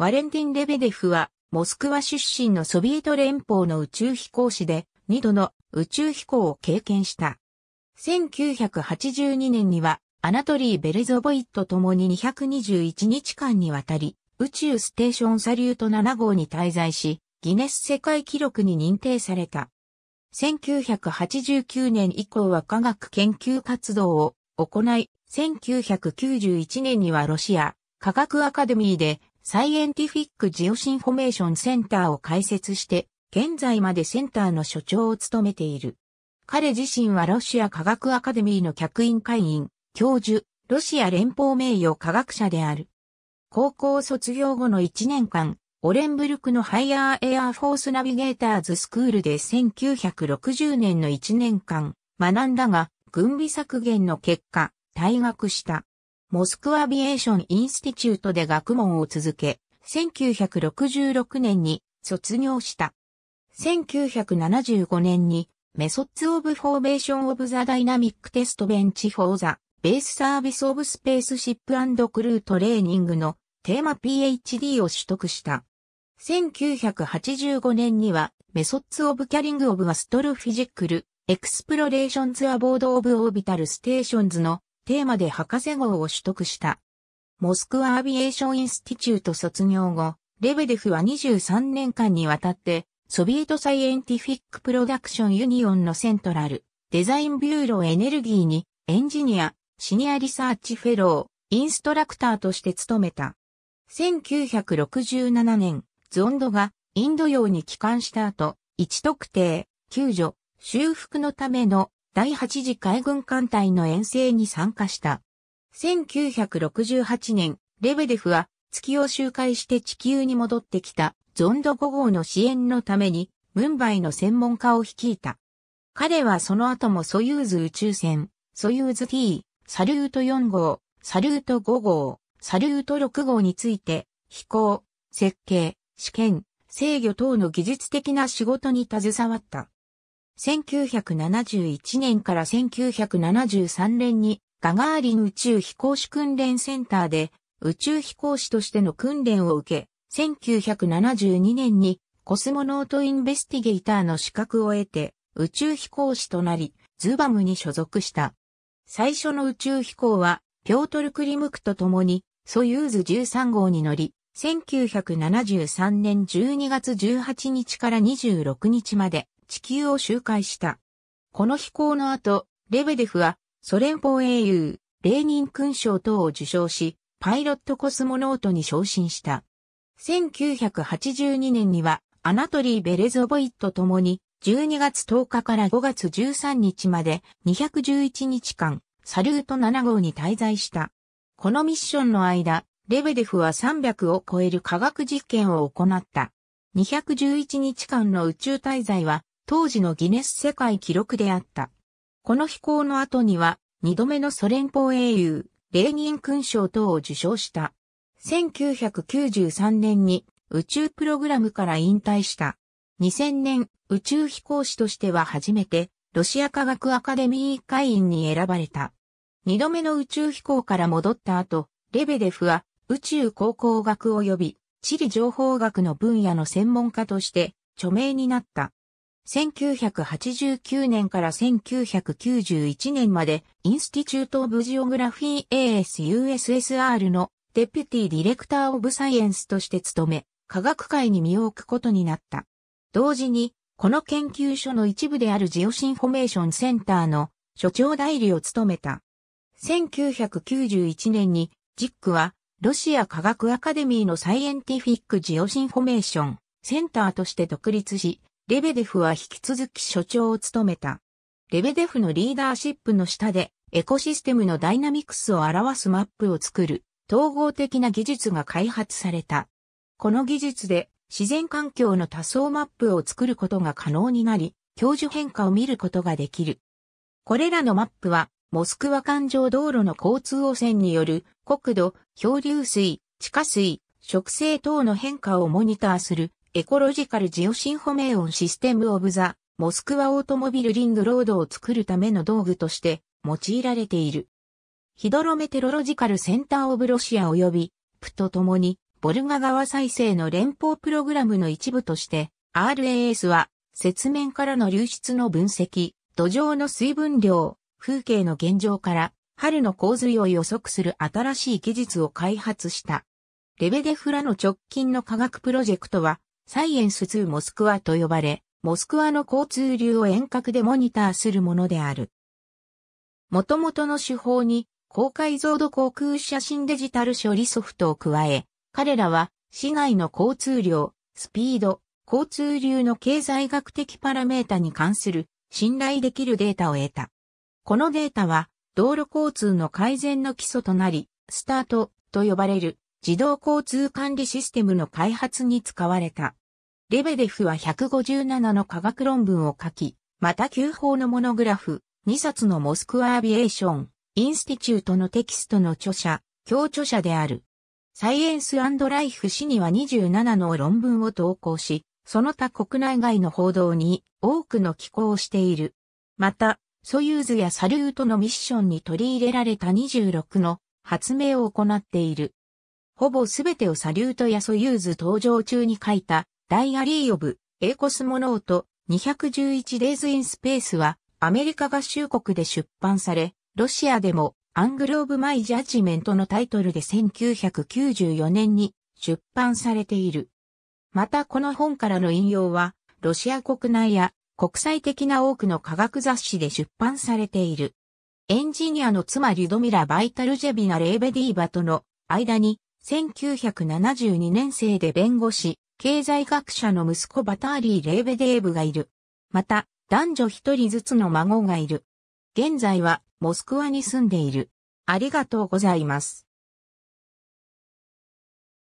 ワレンティン・レベデフは、モスクワ出身のソビエト連邦の宇宙飛行士で、2度の宇宙飛行を経験した。1982年には、アナトリー・ベレゾボイと共に221日間にわたり、宇宙ステーションサリュート7号に滞在し、ギネス世界記録に認定された。1989年以降は科学研究活動を行い、1991年にはロシア科学アカデミーでサイエンティフィック・ジオシンフォメーション・センターを開設して、現在までセンターの所長を務めている。彼自身はロシア科学アカデミーの客員会員、教授、ロシア連邦名誉科学者である。高校卒業後の1年間、オレンブルクのハイヤーエアーフォースナビゲーターズスクールで1960年の1年間学んだが、軍備削減の結果、退学した。モスクアビエーションインスティチュートで学問を続け、1966年に卒業した。1975年にメソッツ・オブ・フォーベーション・オブ・ザ・ダイナミック・テスト・ベンチ・フォー・ザ・ベース・サービス・オブ・スペース・シップ・クルートレーニングのテーマ PhD を取得した。1985年にはメソッツ・オブ・キャリング・オブ・アストロフィジックル・エクスプロレーションズ・アボード・オブ・オービタル・ステーションズのテーマで博士号を取得した。モスクワアビエーションインスティチュート卒業後、レベデフは23年間にわたって、ソビエトサイエンティフィックプロダクションユニオンのセントラル、デザインビューロエネルギーに、エンジニア、シニアリサーチフェロー、インストラクターとして務めた。1967年、ゾンドがインド洋に帰還した後、一特定、救助、修復のための第8次海軍艦隊の遠征に参加した。1968年、レベデフは月を周回して地球に戻ってきたゾンド5号の支援のために、ムンバイの専門家を率いた。彼はその後もソユーズ宇宙船、ソユーズ T、サルート4号、サルート5号、サルート6号について、飛行、設計、試験、制御等の技術的な仕事に携わった。1971年から1973年にガガーリン宇宙飛行士訓練センターで宇宙飛行士としての訓練を受け、1972年にコスモノートインベスティゲイターの資格を得て宇宙飛行士となり、ズバムに所属した。最初の宇宙飛行は、ピョートル・クリムクと共に、ソユーズ13号に乗り、1973年12月18日から26日まで、地球を周回した。この飛行の後、レベデフはソ連邦英雄、レーニン勲章等を受賞し、パイロットコスモノートに昇進した。1982年には、アナトリー・ベレゾボイットともに、12月10日から5月13日まで211日間、サルート7号に滞在した。このミッションの間、レベデフは300を超える科学実験を行った。211日間の宇宙滞在は、当時のギネス世界記録であった。この飛行の後には、二度目のソ連邦英雄、レーニン勲章等を受賞した。1993年に宇宙プログラムから引退した。2000年、宇宙飛行士としては初めて、ロシア科学アカデミー会員に選ばれた。二度目の宇宙飛行から戻った後、レベデフは宇宙航古学及び地理情報学の分野の専門家として著名になった。1989年から1991年まで、インスティチュート・オブ・ジオグラフィー・ ASUSSR のデプティ・ディレクター・オブ・サイエンスとして務め、科学界に身を置くことになった。同時に、この研究所の一部であるジオシンフォメーションセンターの所長代理を務めた。1991年に、ジックは、ロシア科学アカデミーのサイエンティフィック・ジオシンフォメーションセンターとして独立し、レベデフは引き続き所長を務めた。レベデフのリーダーシップの下で、エコシステムのダイナミクスを表すマップを作る、統合的な技術が開発された。この技術で、自然環境の多層マップを作ることが可能になり、教授変化を見ることができる。これらのマップは、モスクワ環状道路の交通汚染による国土、漂流水、地下水、植生等の変化をモニターするエコロジカルジオシンホメイオンシステムオブザ、モスクワオートモビルリングロードを作るための道具として用いられている。ヒドロメテロロジカルセンターオブロシア及び、プと共に、ボルガ川再生の連邦プログラムの一部として、RAS は、雪面からの流出の分析、土壌の水分量、風景の現状から、春の洪水を予測する新しい技術を開発した。レベデフラの直近の科学プロジェクトは、サイエンス2モスクワと呼ばれ、モスクワの交通流を遠隔でモニターするものである。元々の手法に高解像度航空写真デジタル処理ソフトを加え、彼らは市内の交通量、スピード、交通流の経済学的パラメータに関する信頼できるデータを得た。このデータは道路交通の改善の基礎となり、スタートと呼ばれる自動交通管理システムの開発に使われた。レベデフは157の科学論文を書き、また旧法のモノグラフ、2冊のモスクワアビエーション、インスティチュートのテキストの著者、共著者である。サイエンスライフ誌には27の論文を投稿し、その他国内外の報道に多くの寄稿をしている。また、ソユーズやサルートのミッションに取り入れられた26の発明を行っている。ほぼすべてをサリュートやソユーズ登場中に書いた、ダイアリー・オブ・エーコスモノート2 1 1デ a ズ・イン・スペースは、アメリカ合衆国で出版され、ロシアでも、アングル・オブ・マイ・ジャッジメントのタイトルで1994年に出版されている。またこの本からの引用は、ロシア国内や国際的な多くの科学雑誌で出版されている。エンジニアの妻リュドミラ・バイタルジェビナ・レーベディーバとの間に1972年生で弁護士、経済学者の息子バターリー・レーベデーブがいる。また、男女一人ずつの孫がいる。現在は、モスクワに住んでいる。ありがとうございます。